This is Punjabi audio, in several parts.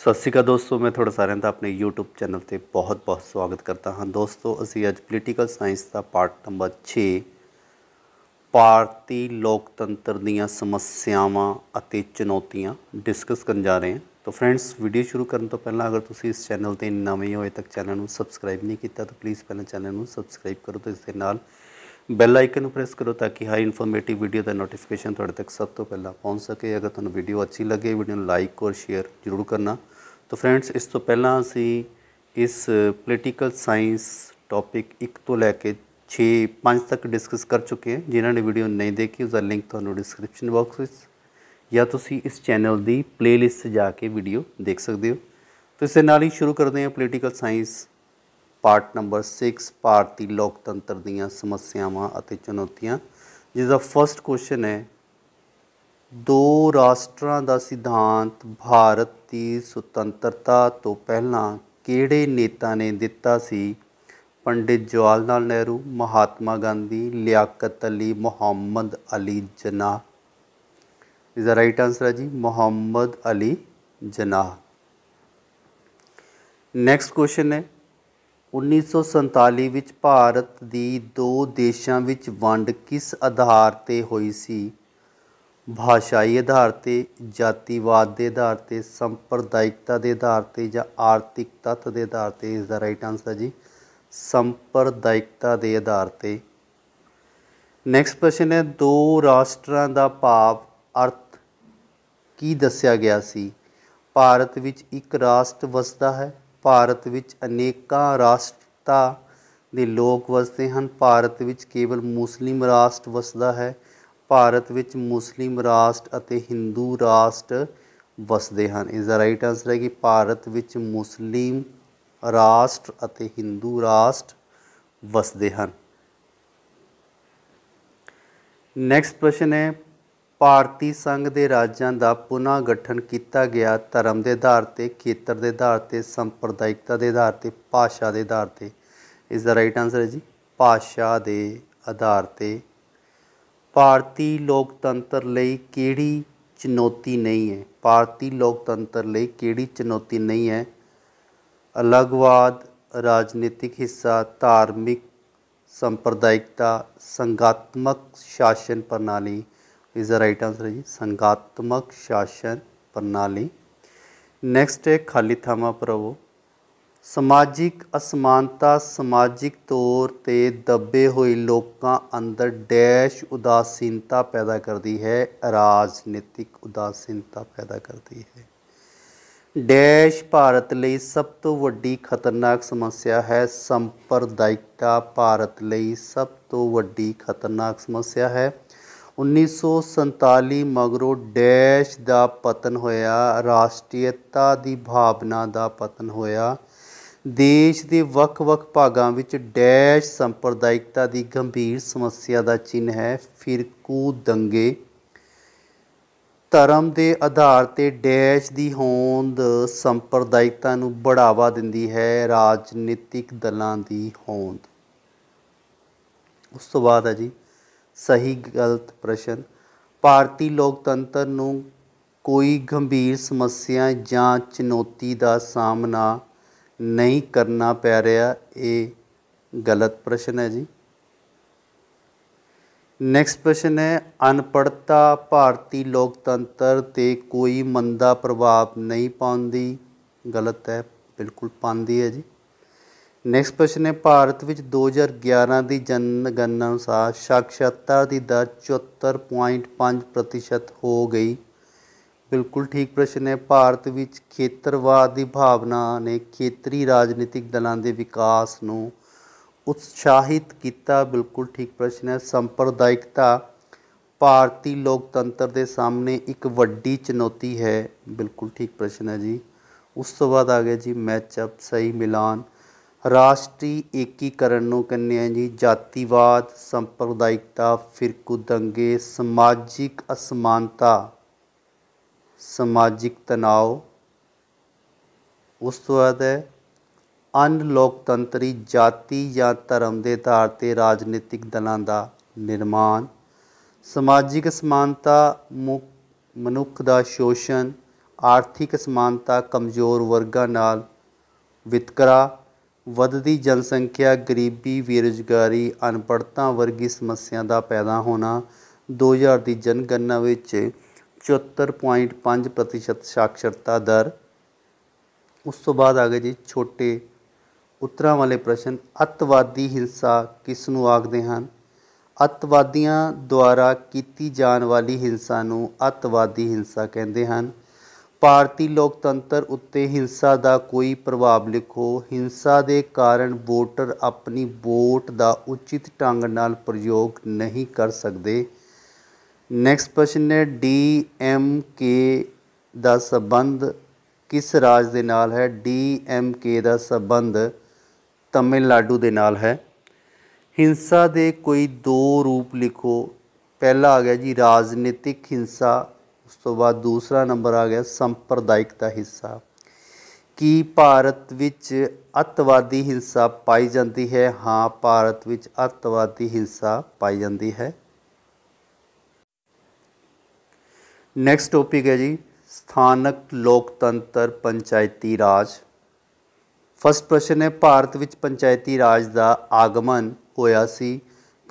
ਸਤਿ ਸ਼੍ਰੀ ਅਕਾਲ ਦੋਸਤੋ ਮੈਂ ਤੁਹਾਡਾ ਸਾਰਿਆਂ ਦਾ ਆਪਣੇ YouTube ਚੈਨਲ ਤੇ ਬਹੁਤ-ਬਹੁਤ ਸਵਾਗਤ ਕਰਦਾ ਹਾਂ ਦੋਸਤੋ ਅਸੀਂ ਅੱਜ ਪੋਲੀਟੀਕਲ ਸਾਇੰਸ ਦਾ ਪਾਰਟ ਨੰਬਰ 6 ਭਾਰਤੀ ਲੋਕਤੰਤਰ ਦੀਆਂ ਸਮੱਸਿਆਵਾਂ ਅਤੇ ਚੁਣੌਤੀਆਂ ਡਿਸਕਸ ਕਰਨ ਜਾ ਰਹੇ ਹਾਂ ਤਾਂ ਫਰੈਂਡਸ ਵੀਡੀਓ ਸ਼ੁਰੂ ਕਰਨ ਤੋਂ ਪਹਿਲਾਂ ਅਗਰ ਤੁਸੀਂ ਇਸ ਚੈਨਲ ਤੇ ਨਵੇਂ ਹੋਏ ਤੱਕ ਚੈਨਲ ਨੂੰ ਸਬਸਕ੍ਰਾਈਬ ਨਹੀਂ ਕੀਤਾ ਤਾਂ ਪਲੀਜ਼ ਪਹਿਲਾਂ ਚੈਨਲ ਨੂੰ ਸਬਸਕ੍ਰਾਈਬ ਕਰੋ ਤੇ ਇਸ ਦੇ ਨਾਲ ਬੈਲ ਆਈਕਨ ਨੂੰ ਪ੍ਰੈਸ ਕਰੋ ਤਾਂ ਕਿ ਹਾਈ ਇਨਫੋਰਮੇਟਿਵ ਵੀਡੀਓ ਦਾ ਨੋਟੀਫਿਕੇਸ਼ਨ ਤੁਹਾਡੇ ਤੱਕ ਸਭ ਤੋਂ ਪਹਿਲਾਂ ਪਹੁੰਚ ਸਕੇ ਅਗਰ ਤੁਹਾਨੂੰ ਵੀਡੀਓ ਅੱਛੀ ਲੱਗੇ ਵੀਡੀਓ ਨੂੰ ਲਾਈਕ ਔਰ ਸ਼ੇਅਰ ਜ਼ਰੂਰ ਕਰਨਾ ਤਾਂ ਫਰੈਂਡਸ ਇਸ ਤੋਂ ਪਹਿਲਾਂ ਅਸੀਂ ਇਸ ਪੋਲੀਟੀਕਲ ਸਾਇੰਸ ਟੌਪਿਕ 1 ਤੋਂ ਲੈ ਕੇ 6 5 ਤੱਕ ਡਿਸਕਸ ਕਰ ਚੁੱਕੇ ਹਾਂ ਜਿਨ੍ਹਾਂ ਨੇ ਵੀਡੀਓ ਨਹੀਂ ਦੇਖੀ ਉਸ ਦਾ ਲਿੰਕ ਤੁਹਾਨੂੰ ਡਿਸਕ੍ਰਿਪਸ਼ਨ ਬਾਕਸ ਵਿੱਚ ਜਾਂ ਤੁਸੀਂ ਇਸ ਚੈਨਲ ਦੀ ਪਲੇਲਿਸਟ ਜਾ ਕੇ ਵੀਡੀਓ ਦੇਖ ਸਕਦੇ ਹੋ ਤਾਂ ਇਸੇ ਨਾਲ ਹੀ ਸ਼ੁਰੂ ਕਰਦੇ ਹਾਂ ਪੋਲੀਟੀਕਲ ਸਾਇੰਸ ਪਾਰਟ ਨੰਬਰ 6 ਭਾਰਤੀ ਲੋਕਤੰਤਰ ਦੀਆਂ ਸਮੱਸਿਆਵਾਂ ਅਤੇ ਚੁਣੌਤੀਆਂ ਜਿਸ ਦਾ ਫਰਸਟ ਕੁਐਸਚਨ ਹੈ ਦੋ ਰਾਸ਼ਟਰਾਂ ਦਾ ਸਿਧਾਂਤ ਭਾਰਤ ਦੀ ਸੁਤੰਤਰਤਾ ਤੋਂ ਪਹਿਲਾਂ ਕਿਹੜੇ ਨੇਤਾ ਨੇ ਦਿੱਤਾ ਸੀ ਪੰਡਿਤ ਜਵਾਹਰ ਲਾਲ ਨਹਿਰੂ ਮਹਾਤਮਾ ਗਾਂਧੀ ਲਿਆਕਤ ਅਲੀ ਮੁਹੰਮਦ ਅਲੀ ਜਨਾਹ ਇਸ ਦਾ ਰਾਈਟ ਆਨਸਰ ਹੈ ਜੀ ਮੁਹੰਮਦ ਅਲੀ ਜਨਾਹ ਨੈਕਸਟ ਕੁਐਸਚਨ ਹੈ 1947 ਵਿੱਚ ਭਾਰਤ ਦੀ ਦੋ ਦੇਸ਼ਾਂ ਵਿੱਚ ਵੰਡ ਕਿਸ ਆਧਾਰ ਤੇ ਹੋਈ ਸੀ ਭਾਸ਼ਾਈ ਆਧਾਰ ਤੇ ਜਾਤੀਵਾਦ ਦੇ ਆਧਾਰ ਤੇ ਸੰਪਰਦਾਇਕਤਾ ਦੇ ਆਧਾਰ ਤੇ ਜਾਂ ਆਰਥਿਕ ਤੱਤ ਦੇ ਆਧਾਰ ਤੇ ਇਸ ਦਾ ਰਾਈਟ ਆਨਸਰ ਜੀ ਸੰਪਰਦਾਇਕਤਾ ਦੇ ਆਧਾਰ ਤੇ ਨੈਕਸਟ ਪ੍ਰਸ਼ਨ ਹੈ ਦੋ ਰਾਸ਼ਟਰਾਂ ਦਾ ਭਾਵ ਅਰਥ ਕੀ ਦੱਸਿਆ ਗਿਆ ਸੀ ਭਾਰਤ ਵਿੱਚ ਇੱਕ ਰਾਸ਼ਟਰ ਵਸਦਾ ਹੈ ਭਾਰਤ ਵਿੱਚ ਅਨੇਕਾਂ ਰਾਸ਼ਟਰਤਾ ਦੇ ਲੋਕ ਵਸਦੇ ਹਨ ਭਾਰਤ ਵਿੱਚ ਕੇਵਲ ਮੁਸਲਿਮ ਰਾਸ਼ਟਰ ਵਸਦਾ ਹੈ ਭਾਰਤ ਵਿੱਚ ਮੁਸਲਿਮ ਰਾਸ਼ਟਰ ਅਤੇ ਹਿੰਦੂ ਰਾਸ਼ਟਰ ਵਸਦੇ ਹਨ ਇਸ ਦਾ ਰਾਈਟ ਆਨਸਰ ਹੈ ਕਿ ਭਾਰਤ ਵਿੱਚ ਮੁਸਲਿਮ ਰਾਸ਼ਟਰ ਅਤੇ ਹਿੰਦੂ ਰਾਸ਼ਟਰ ਵਸਦੇ ਹਨ ਨੈਕਸਟ ਪ੍ਰਸ਼ਨ ਹੈ ਭਾਰਤੀ ਸੰਘ ਦੇ ਰਾਜਾਂ ਦਾ ਪੁਨਾ ਗਠਨ ਕੀਤਾ ਗਿਆ ਧਰਮ ਦੇ ਆਧਾਰ ਤੇ ਖੇਤਰ ਦੇ ਆਧਾਰ ਤੇ ਸੰਪਰਦਾਇਕਤਾ ਦੇ ਆਧਾਰ ਤੇ ਭਾਸ਼ਾ ਦੇ ਆਧਾਰ ਤੇ ਇਸ ਦਾ ਰਾਈਟ ਆਨਸਰ ਹੈ ਜੀ ਭਾਸ਼ਾ ਦੇ ਆਧਾਰ ਤੇ ਭਾਰਤੀ ਲੋਕਤੰਤਰ ਲਈ ਕਿਹੜੀ ਚੁਣੌਤੀ ਨਹੀਂ ਹੈ ਭਾਰਤੀ ਲੋਕਤੰਤਰ ਲਈ ਕਿਹੜੀ ਚੁਣੌਤੀ ਨਹੀਂ ਹੈ ਅਲਗਵਾਦ ਰਾਜਨੀਤਿਕ ਹਿੱਸਾ ਧਾਰਮਿਕ ਸੰਪਰਦਾਇਕਤਾ ਸੰਗਾਤਮਕ ਸ਼ਾਸਨ ਪ੍ਰਣਾਲੀ ਇਜ਼ ਦਾ ਰਾਈਟ ਆਨਸਰ ਜੀ ਸੰਗਾਤਮਕ ਸ਼ਾਸਨ ਪ੍ਰਣਾਲੀ ਨੈਕਸਟ ਹੈ ਖਾਲੀ ਥਾਮਾ ਪ੍ਰਭੂ ਸਮਾਜਿਕ ਅਸਮਾਨਤਾ ਸਮਾਜਿਕ ਤੌਰ ਤੇ ਦੱਬੇ ਹੋਏ ਲੋਕਾਂ ਅੰਦਰ ਡੈਸ਼ ਉਦਾਸੀਨਤਾ ਪੈਦਾ ਕਰਦੀ ਹੈ ਰਾਜਨੀਤਿਕ ਉਦਾਸੀਨਤਾ ਪੈਦਾ ਕਰਦੀ ਹੈ ਡੈਸ਼ ਭਾਰਤ ਲਈ ਸਭ ਤੋਂ ਵੱਡੀ ਖਤਰਨਾਕ ਸਮੱਸਿਆ ਹੈ ਸੰਪਰਦਾਇਕਤਾ ਭਾਰਤ ਲਈ ਸਭ ਤੋਂ ਵੱਡੀ ਖਤਰਨਾਕ ਸਮੱਸਿਆ ਹੈ 1947 ਮਗਰੋਂ ਡੈਸ਼ ਦਾ ਪਤਨ ਹੋਇਆ ਰਾਸ਼ਟਰੀਅਤਾ ਦੀ ਭਾਵਨਾ ਦਾ ਪਤਨ ਹੋਇਆ ਦੇਸ਼ ਦੇ ਵੱਖ-ਵੱਖ ਭਾਗਾਂ ਵਿੱਚ ਡੈਸ਼ ਸੰਪਰਦਾਇਕਤਾ ਦੀ ਗੰਭੀਰ ਸਮੱਸਿਆ ਦਾ ਚਿੰਨ ਹੈ ਫਿਰਕੂ ਦੰਗੇ ਧਰਮ ਦੇ ਆਧਾਰ ਤੇ ਡੈਸ਼ ਦੀ ਹੋਂਦ ਸੰਪਰਦਾਇਕਤਾ ਨੂੰ ਬੜਾਵਾ ਦਿੰਦੀ ਹੈ ਰਾਜਨੀਤਿਕ ਦਲਾਂ ਦੀ ਹੋਂਦ ਉਸ ਤੋਂ ਬਾਅਦ ਹੈ ਜੀ ਸਹੀ ਗਲਤ ਪ੍ਰਸ਼ਨ ਭਾਰਤੀ ਲੋਕਤੰਤਰ ਨੂੰ ਕੋਈ ਗੰਭੀਰ ਸਮੱਸਿਆ ਜਾਂ ਚੁਣੌਤੀ ਦਾ ਸਾਹਮਣਾ ਨਹੀਂ ਕਰਨਾ ਪੈ ਰਿਹਾ ਇਹ ਗਲਤ ਪ੍ਰਸ਼ਨ ਹੈ ਜੀ ਨੈਕਸਟ ਪ੍ਰਸ਼ਨ ਹੈ ਅਨਪੜਤਾ ਭਾਰਤੀ ਲੋਕਤੰਤਰ ਤੇ ਕੋਈ ਮੰਦਾ ਪ੍ਰਭਾਵ ਨਹੀਂ ਪਾਉਂਦੀ ਗਲਤ ਹੈ ਬਿਲਕੁਲ ਪਾਉਂਦੀ ਹੈ ਜੀ ਨੈਕਸਟ ਪ੍ਰਸ਼ਨ ਹੈ ਭਾਰਤ ਵਿੱਚ 2011 ਦੀ ਜਨਗਣਨਾ ਅਨੁਸਾਰ ਸਾਖਸ਼ਤਾ ਦੀ ਦਰ 74.5% ਹੋ ਗਈ ਬਿਲਕੁਲ ਠੀਕ ਪ੍ਰਸ਼ਨ ਹੈ ਭਾਰਤ ਵਿੱਚ ਖੇਤਰਵਾਦ ਦੀ ਭਾਵਨਾ ਨੇ ਖੇਤਰੀ ਰਾਜਨੀਤਿਕ ਦਲਾਂ ਦੇ ਵਿਕਾਸ ਨੂੰ ਉਤਸ਼ਾਹਿਤ ਕੀਤਾ ਬਿਲਕੁਲ ਠੀਕ ਪ੍ਰਸ਼ਨ ਹੈ ਸੰਪਰਦਾਇਕਤਾ ਭਾਰਤੀ ਲੋਕਤੰਤਰ ਦੇ ਸਾਹਮਣੇ ਇੱਕ ਵੱਡੀ ਚੁਣੌਤੀ ਹੈ ਬਿਲਕੁਲ ਠੀਕ ਪ੍ਰਸ਼ਨ ਹੈ ਜੀ ਉਸ ਤੋਂ ਬਾਅਦ ਆ ਗਿਆ ਜੀ ਮੈਚ ਅਪ ਸਹੀ ਮਿਲਾਨ ਰਾਸ਼ਟਰੀ ਏਕੀਕਰਨ ਨੂੰ ਕਹਿੰਦੇ ਆ ਜੀ ਜਾਤੀਵਾਦ ਸੰਪਰਦਾਇਕਤਾ ਫਿਰਕੂ ਦੰਗੇ ਸਮਾਜਿਕ ਅਸਮਾਨਤਾ ਸਮਾਜਿਕ ਤਣਾਅ ਉਸ ਤੋਂ ਬਾਅਦ ਹੈ ਅਨਲੋਕਤੰਤਰੀ ਜਾਤੀ ਜਾਂ ਧਰਮ ਦੇ ਆਧਾਰ ਤੇ ਰਾਜਨੀਤਿਕ ਦਲਾਂ ਦਾ ਨਿਰਮਾਣ ਸਮਾਜਿਕ ਸਮਾਨਤਾ ਮਨੁੱਖ ਦਾ ਸ਼ੋਸ਼ਣ ਆਰਥਿਕ ਸਮਾਨਤਾ ਕਮਜ਼ੋਰ ਵਰਗਾਂ ਨਾਲ ਵਿਤਕਰਾ ਵੱਧਦੀ ਜਨਸੰਖਿਆ ਗਰੀਬੀ ਬੇਰੁਜ਼ਗਾਰੀ ਅਨਪੜਤਾ ਵਰਗੀ ਸਮੱਸਿਆ ਦਾ ਪੈਦਾ ਹੋਣਾ 2000 ਦੀ ਜਨਗਣਨਾ ਵਿੱਚ 74.5% ਸਾਖਰਤਾ ਦਰ ਉਸ ਤੋਂ ਬਾਅਦ ਆ ਗਏ ਜੀ ਛੋਟੇ ਉੱਤਰਾਂ ਵਾਲੇ ਪ੍ਰਸ਼ਨ ਅਤਵਾਦੀ ਹਿੰਸਾ ਕਿਸ ਨੂੰ ਆਖਦੇ ਹਨ ਅਤਵਾਦੀਆਂ ਦੁਆਰਾ ਕੀਤੀ ਜਾਣ ਵਾਲੀ ਹਿੰਸਾ ਨੂੰ ਅਤਵਾਦੀ ਹਿੰਸਾ ਕਹਿੰਦੇ ਹਨ ਭਾਰਤੀ ਲੋਕਤੰਤਰ ਉੱਤੇ ਹਿੰਸਾ ਦਾ ਕੋਈ ਪ੍ਰਭਾਵ ਲਿਖੋ ਹਿੰਸਾ ਦੇ ਕਾਰਨ ਵੋਟਰ ਆਪਣੀ ਵੋਟ ਦਾ ਉਚਿਤ ਢੰਗ ਨਾਲ ਪ੍ਰਯੋਗ ਨਹੀਂ ਕਰ ਸਕਦੇ ਨੈਕਸਟ ਪ੍ਰਸ਼ਨ ਹੈ ਡੀ ਐਮ ਕੇ ਦਾ ਸਬੰਧ ਕਿਸ ਰਾਜ ਦੇ ਨਾਲ ਹੈ ਡੀ ਐਮ ਕੇ ਦਾ ਸਬੰਧ ਤਮਿਲਨਾਡੂ ਦੇ ਨਾਲ ਹੈ ਹਿੰਸਾ ਦੇ ਕੋਈ ਦੋ ਰੂਪ ਲਿਖੋ ਪਹਿਲਾ ਆ ਗਿਆ ਜੀ ਰਾਜਨੀਤਿਕ ਹਿੰਸਾ ਉਸ ਤੋਂ ਬਾਅਦ ਦੂਸਰਾ ਨੰਬਰ ਆ ਗਿਆ ਸੰਪਰਦਾਇਕ ਦਾ ਹਿੱਸਾ ਕੀ ਭਾਰਤ ਵਿੱਚ ਅਤਵਾਦੀ ਹਿੰਸਾ ਪਾਈ ਜਾਂਦੀ ਹੈ ਹਾਂ ਭਾਰਤ ਵਿੱਚ ਅਤਵਾਦੀ ਹਿੰਸਾ ਪਾਈ ਜਾਂਦੀ ਹੈ ਨੈਕਸਟ ਟੌਪਿਕ ਹੈ ਜੀ ਸਥਾਨਕ ਲੋਕਤੰਤਰ ਪੰਚਾਇਤੀ ਰਾਜ ਫਸਟ ਪ੍ਰਸ਼ਨ ਹੈ ਭਾਰਤ ਵਿੱਚ ਪੰਚਾਇਤੀ ਰਾਜ ਦਾ ਆਗਮਨ ਹੋਇਆ ਸੀ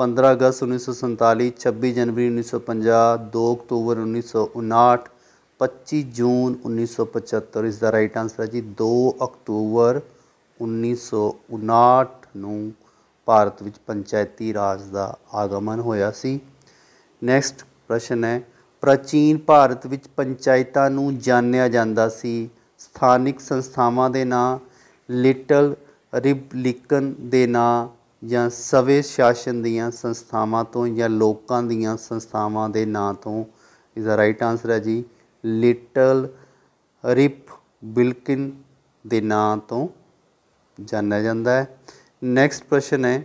15 ਅਗਸਤ 1947 26 ਜਨਵਰੀ 1950 2 ਅਕਤੂਬਰ 1959 25 ਜੂਨ 1975 ਇਸ ਦਾ ਰਾਈਟ ਆਨਸਰ ਹੈ ਜੀ 2 ਅਕਤੂਬਰ 1959 ਨੂੰ ਭਾਰਤ ਵਿੱਚ ਪੰਚਾਇਤੀ ਰਾਜ ਦਾ ਆਗਮਨ ਹੋਇਆ ਸੀ ਨੈਕਸਟ ਪ੍ਰਸ਼ਨ ਹੈ ਪ੍ਰਾਚੀਨ ਭਾਰਤ ਵਿੱਚ ਪੰਚਾਇਤਾਂ ਨੂੰ ਜਾਣਿਆ ਜਾਂਦਾ ਸੀ ਸਥਾਨਿਕ ਸੰਸਥਾਵਾਂ ਦੇ ਨਾਂ ਲਿਟਲ ਰਿਪਬਲਿਕਨ ਦੇ ਨਾਂ ਜਾਂ ਸਵੇ ਸ਼ਾਸਨ ਦੀਆਂ ਸੰਸਥਾਵਾਂ ਤੋਂ ਜਾਂ ਲੋਕਾਂ ਦੀਆਂ ਸੰਸਥਾਵਾਂ ਦੇ ਨਾਂ ਤੋਂ ਇਜ਼ ਦਾ ਰਾਈਟ ਆਨਸਰ ਹੈ ਜੀ ਲਿਟਲ ਰਿਪਬਲਿਕਨ ਦੇ ਨਾਂ ਤੋਂ ਜਾਣਿਆ ਜਾਂਦਾ ਹੈ ਨੈਕਸਟ ਪ੍ਰਸ਼ਨ ਹੈ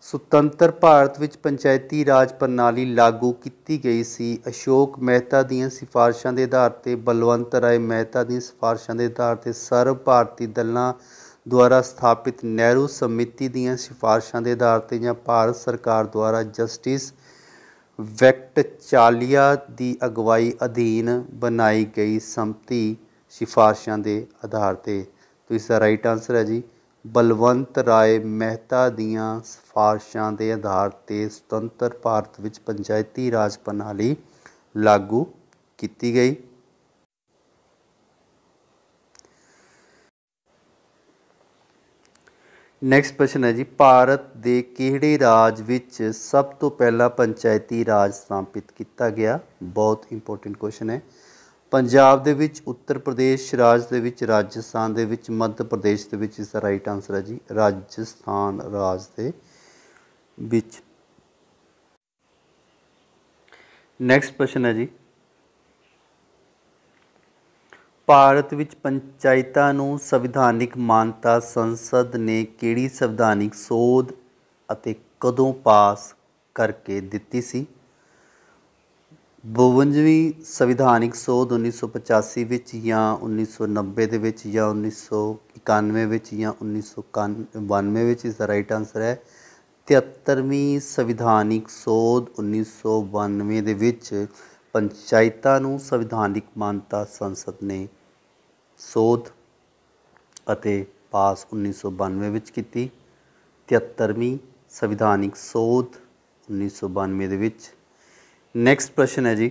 ਸੁਤੰਤਰ ਭਾਰਤ ਵਿੱਚ ਪੰਚਾਇਤੀ ਰਾਜ ਪ੍ਰਣਾਲੀ ਲਾਗੂ ਕੀਤੀ ਗਈ ਸੀ ਅਸ਼ੋਕ ਮਹਿਤਾ ਦੀਆਂ ਸਿਫਾਰਸ਼ਾਂ ਦੇ ਆਧਾਰ ਤੇ ਬਲਵੰਤ ਰਾਏ ਮਹਿਤਾ ਦੀਆਂ ਸਿਫਾਰਸ਼ਾਂ ਦੇ ਆਧਾਰ ਤੇ ਸਰਵ ਭਾਰਤੀ ਦਲਾਂ ਦੁਆਰਾ ਸਥਾਪਿਤ ਨਹਿਰੂ ਸਮਿਤੀ ਦੀਆਂ ਸਿਫਾਰਸ਼ਾਂ ਦੇ ਆਧਾਰ ਤੇ ਜਾਂ ਭਾਰਤ ਸਰਕਾਰ ਦੁਆਰਾ ਜਸਟਿਸ ਵੈਕਟ ਚਾਲੀਆ ਦੀ ਅਗਵਾਈ ਅਧੀਨ ਬਣਾਈ ਗਈ ਸੰਪਤੀ ਸਿਫਾਰਸ਼ਾਂ ਦੇ ਆਧਾਰ ਤੇ ਤੋ ਇਸ ਦਾ ਰਾਈਟ ਆਨਸਰ ਹੈ ਜੀ ਬਲਵੰਤ ਰਾਏ ਮਹਿਤਾ ਦੀਆਂ ਸਿਫਾਰਸ਼ਾਂ ਦੇ ਆਧਾਰ 'ਤੇ ਸੁਤੰਤਰ ਭਾਰਤ ਵਿੱਚ ਪੰਚਾਇਤੀ ਰਾਜ ਪ੍ਰਣਾਲੀ ਲਾਗੂ ਕੀਤੀ ਗਈ ਨੈਕਸਟ ਪ੍ਰਸ਼ਨ ਹੈ ਜੀ ਭਾਰਤ ਦੇ ਕਿਹੜੇ ਰਾਜ ਵਿੱਚ ਸਭ ਤੋਂ ਪਹਿਲਾਂ ਪੰਚਾਇਤੀ ਰਾਜ ਸਥਾਪਿਤ ਕੀਤਾ ਗਿਆ ਬਹੁਤ ਇੰਪੋਰਟੈਂਟ ਕੁਐਸਚਨ ਹੈ ਪੰਜਾਬ ਦੇ ਵਿੱਚ ਉੱਤਰ ਪ੍ਰਦੇਸ਼ ਰਾਜ ਦੇ ਵਿੱਚ ਰਾਜਸਥਾਨ ਦੇ ਵਿੱਚ ਮੱਧ ਪ੍ਰਦੇਸ਼ ਦੇ ਵਿੱਚ ਇਸ ਦਾ ਰਾਈਟ ਆਨਸਰ ਹੈ ਜੀ ਰਾਜਸਥਾਨ ਰਾਜ ਦੇ ਵਿੱਚ ਨੈਕਸਟ ਪ੍ਰਸ਼ਨ ਹੈ ਜੀ ਭਾਰਤ ਵਿੱਚ ਪੰਚਾਇਤਾਂ ਨੂੰ ਸੰਵਿਧਾਨਿਕ ਮਾਨਤਾ ਸੰਸਦ ਨੇ ਕਿਹੜੀ ਸੰਵਿਧਾਨਿਕ ਸੋਧ ਅਤੇ ਕਦੋਂ ਪਾਸ ਕਰਕੇ ਦਿੱਤੀ ਸੀ 52ਵੀਂ ਸੰਵਿਧਾਨਿਕ ਸੋਧ 1985 ਵਿੱਚ ਜਾਂ 1990 ਦੇ ਵਿੱਚ ਜਾਂ 1991 ਵਿੱਚ ਜਾਂ 1992 ਵਿੱਚ ਇਸ ਦਾ ਰਾਈਟ ਆਨਸਰ ਹੈ 73ਵੀਂ ਸੰਵਿਧਾਨਿਕ ਸੋਧ 1992 ਦੇ ਵਿੱਚ ਪੰਚਾਇਤਾਂ ਨੂੰ ਸੰਵਿਧਾਨਿਕ ਮਾਨਤਾ ਸੰਸਦ ਨੇ ਸੋਧ ਅਤੇ ਪਾਸ 1992 ਵਿੱਚ ਕੀਤੀ 73ਵੀਂ ਸੰਵਿਧਾਨਿਕ ਸੋਧ 1992 ਦੇ ਵਿੱਚ ਨੈਕਸਟ ਪ੍ਰਸ਼ਨ ਹੈ ਜੀ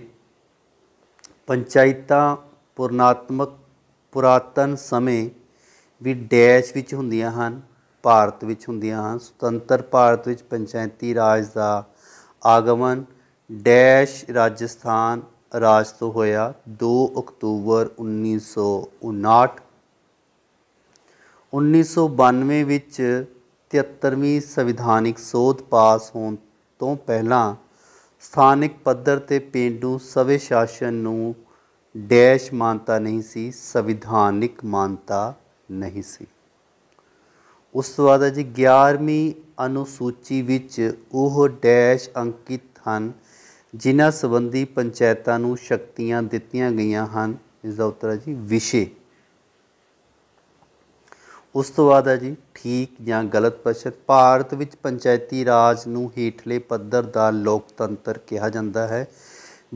ਪੰਚਾਇਤਾਂ ਪੁਰਨਾਤਮਕ ਪੁਰਾਤਨ ਸਮੇਂ ਵੀ ਡੈਸ਼ ਵਿੱਚ ਹੁੰਦੀਆਂ ਹਨ ਭਾਰਤ ਵਿੱਚ ਹੁੰਦੀਆਂ ਹਨ ਸੁਤੰਤਰ ਭਾਰਤ ਵਿੱਚ ਪੰਚਾਇਤੀ ਰਾਜ ਦਾ ਆਗਮਨ ਡੈਸ਼ ਰਾਜਸਥਾਨ ਰਾਜ ਤੋਂ ਹੋਇਆ 2 ਅਕਤੂਬਰ 1959 1992 ਵਿੱਚ 73ਵੀਂ ਸੰਵਿਧਾਨਿਕ ਸੋਧ ਪਾਸ ਹੋਣ ਤੋਂ ਪਹਿਲਾਂ ਸਥਾਨਿਕ ਪੱਧਰ ਤੇ ਪੇਂਡੂ ਸਵੈ ਸ਼ਾਸਨ ਨੂੰ ਡੈਸ਼ ਮਾਨਤਾ ਨਹੀਂ ਸੀ ਸੰਵਿਧਾਨਿਕ ਮਾਨਤਾ ਨਹੀਂ ਸੀ ਉਸ ਤੋਂ ਬਾਅਦ ਜੀ 11ਵੀਂ ਅਨੁਸੂਚੀ ਵਿੱਚ ਉਹ ਡੈਸ਼ ਅੰਕਿਤ ਹਨ ਜਿਨ੍ਹਾਂ ਸੰਬੰਧੀ ਪੰਚਾਇਤਾਂ ਨੂੰ ਸ਼ਕਤੀਆਂ ਦਿੱਤੀਆਂ ਗਈਆਂ ਹਨ ਇਸ ਦਾ ਉੱਤਰ ਹੈ ਜੀ ਵਿਸ਼ੇ ਉਸ ਤੋਂ ਬਾਅਦ ਹੈ ਜੀ ਠੀਕ ਜਾਂ ਗਲਤ ਪ੍ਰਸ਼ਨ ਭਾਰਤ ਵਿੱਚ ਪੰਚਾਇਤੀ ਰਾਜ ਨੂੰ ਹੇਠਲੇ ਪੱਧਰ ਦਾ ਲੋਕਤੰਤਰ ਕਿਹਾ ਜਾਂਦਾ ਹੈ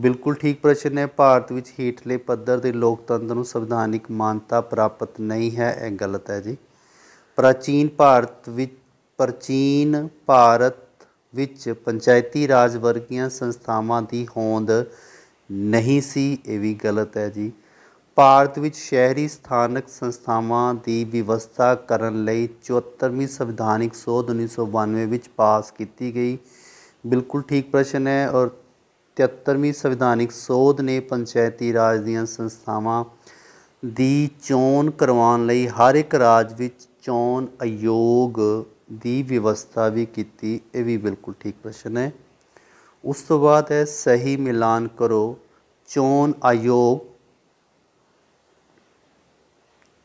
ਬਿਲਕੁਲ ਠੀਕ ਪ੍ਰਸ਼ਨ ਹੈ ਭਾਰਤ ਵਿੱਚ ਹੇਠਲੇ ਪੱਧਰ ਦੇ ਲੋਕਤੰਤਰ ਨੂੰ ਸੰਵਿਧਾਨਿਕ ਮਾਨਤਾ ਪ੍ਰਾਪਤ ਨਹੀਂ ਹੈ ਇਹ ਗਲਤ ਹੈ ਜੀ ਪ੍ਰਾਚੀਨ ਭਾਰਤ ਵਿੱਚ ਪ੍ਰਾਚੀਨ ਭਾਰਤ ਵਿੱਚ ਪੰਚਾਇਤੀ ਰਾਜ ਵਰਗੀਆਂ ਸੰਸਥਾਵਾਂ ਦੀ ਹੋਂਦ ਨਹੀਂ ਸੀ ਇਹ ਵੀ ਗਲਤ ਹੈ ਜੀ ਭਾਰਤ ਵਿੱਚ ਸ਼ਹਿਰੀ ਸਥਾਨਕ ਸੰਸਥਾਵਾਂ ਦੀ ਵਿਵਸਥਾ ਕਰਨ ਲਈ 74ਵੀਂ ਸੰਵਿਧਾਨਿਕ ਸੋਧ 1992 ਵਿੱਚ ਪਾਸ ਕੀਤੀ ਗਈ ਬਿਲਕੁਲ ਠੀਕ ਪ੍ਰਸ਼ਨ ਹੈ ਔਰ 73ਵੀਂ ਸੰਵਿਧਾਨਿਕ ਸੋਧ ਨੇ ਪੰਚਾਇਤੀ ਰਾਜ ਦੀਆਂ ਸੰਸਥਾਵਾਂ ਦੀ ਚੋਣ ਕਰਵਾਉਣ ਲਈ ਹਰ ਇੱਕ ਰਾਜ ਵਿੱਚ ਚੋਣ ਆਯੋਗ ਦੀ ਵਿਵਸਥਾ ਵੀ ਕੀਤੀ ਇਹ ਵੀ ਬਿਲਕੁਲ ਠੀਕ ਪ੍ਰਸ਼ਨ ਹੈ ਉਸ ਤੋਂ ਬਾਅਦ ਹੈ ਸਹੀ ਮਿਲਾਨ ਕਰੋ ਚੋਣ ਆਯੋਗ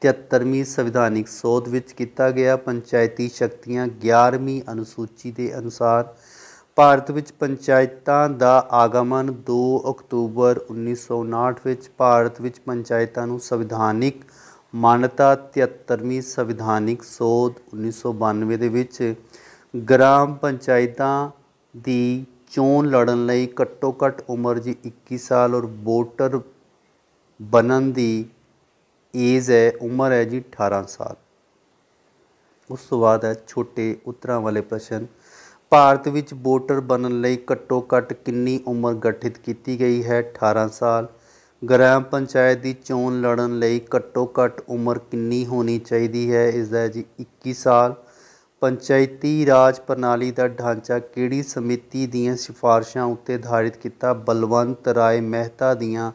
73ਵੀਂ ਸੰਵਿਧਾਨਿਕ ਸੋਧ ਵਿੱਚ ਕੀਤਾ ਗਿਆ ਪੰਚਾਇਤੀ ਸ਼ਕਤੀਆਂ 11ਵੀਂ ਅਨੁਸੂਚੀ ਦੇ ਅਨੁਸਾਰ ਭਾਰਤ ਵਿੱਚ ਪੰਚਾਇਤਾਂ ਦਾ ਆਗਮਨ 2 ਅਕਤੂਬਰ 1959 ਵਿੱਚ ਭਾਰਤ ਵਿੱਚ ਪੰਚਾਇਤਾਂ ਨੂੰ ਸੰਵਿਧਾਨਿਕ ਮਾਨਤਾ 73ਵੀਂ ਸੰਵਿਧਾਨਿਕ ਸੋਧ 1992 ਦੇ ਵਿੱਚ ਗ੍ਰਾਮ ਪੰਚਾਇਤਾਂ ਦੀ ਚੋਣ ਲੜਨ ਲਈ ਘੱਟੋ ਘੱਟ ਉਮਰ ਜੀ 21 ਸਾਲ ਔਰ ਵੋਟਰ ਬਣਨ ਦੀ ਏਜ ਹੈ ਉਮਰ ਹੈ ਜੀ 18 ਸਾਲ ਉਸ ਤੋਂ ਬਾਅਦ ਹੈ ਛੋਟੇ ਉਤਰਾਂ ਵਾਲੇ ਪ੍ਰਸ਼ਨ ਭਾਰਤ ਵਿੱਚ ਵੋਟਰ ਬਣਨ ਲਈ ਘੱਟੋ ਘੱਟ ਕਿੰਨੀ ਉਮਰ ਗਠਿਤ ਕੀਤੀ ਗਈ ਹੈ 18 ਸਾਲ ਗ੍ਰਾਮ ਪੰਚਾਇਤ ਦੀ ਚੋਣ ਲੜਨ ਲਈ ਘੱਟੋ ਘੱਟ ਉਮਰ ਕਿੰਨੀ ਹੋਣੀ ਚਾਹੀਦੀ ਹੈ ਇਸ ਦਾ ਜੀ 21 ਸਾਲ ਪੰਚਾਇਤੀ ਰਾਜ ਪ੍ਰਣਾਲੀ ਦਾ ਢਾਂਚਾ ਕਿਹੜੀ ਸਮਿਤੀ ਦੀਆਂ ਸਿਫਾਰਸ਼ਾਂ ਉੱਤੇ ਧਾਰਿਤ ਕੀਤਾ ਬਲਵੰਤ ਰਾਏ ਮਹਿਤਾ ਦੀਆਂ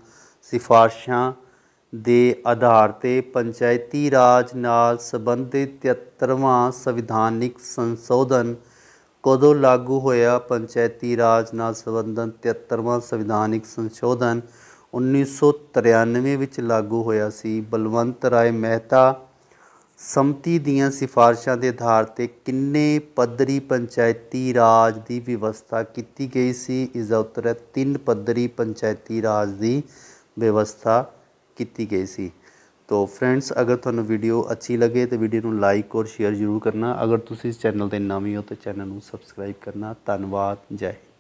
ਸਿਫਾਰਸ਼ਾਂ ਦੇ ਆਧਾਰ ਤੇ ਪੰਚਾਇਤੀ ਰਾਜ ਨਾਲ ਸੰਬੰਧਿਤ 73ਵਾਂ ਸੰਵਿਧਾਨਿਕ ਸੰਸ਼ੋਧਨ ਕਦੋਂ ਲਾਗੂ ਹੋਇਆ ਪੰਚਾਇਤੀ ਰਾਜ ਨਾਲ ਸੰਬੰਧਿਤ 73ਵਾਂ ਸੰਵਿਧਾਨਿਕ ਸੰਸ਼ੋਧਨ 1993 ਵਿੱਚ ਲਾਗੂ ਹੋਇਆ ਸੀ ਬਲਵੰਤ ਰਾਏ ਮਹਿਤਾ ਸਮਤੀ ਦੀਆਂ ਸਿਫਾਰਸ਼ਾਂ ਦੇ ਆਧਾਰ ਤੇ ਕਿੰਨੇ ਪੱਧਰੀ ਪੰਚਾਇਤੀ ਰਾਜ ਦੀ ਵਿਵਸਥਾ ਕੀਤੀ ਗਈ ਸੀ ਇਸ ਦਾ ਉੱਤਰ ਹੈ ਤਿੰਨ ਪੱਧਰੀ ਪੰਚਾਇਤੀ ਰਾਜ ਦੀ ਵਿਵਸਥਾ ਕੀਤੀ ਗਈ ਸੀ ਤੋ ਫਰੈਂਡਸ ਅਗਰ ਤੁਹਾਨੂੰ ਵੀਡੀਓ ਅੱਛੀ ਲੱਗੇ ਤੇ ਵੀਡੀਓ ਨੂੰ ਲਾਈਕ ਔਰ ਸ਼ੇਅਰ ਜ਼ਰੂਰ ਕਰਨਾ ਅਗਰ ਤੁਸੀਂ ਇਸ ਚੈਨਲ ਤੇ ਨਵੇਂ ਹੋ ਤਾਂ ਚੈਨਲ ਨੂੰ ਸਬਸਕ੍ਰਾਈਬ ਕਰਨਾ ਧੰਨਵਾਦ ਜੈ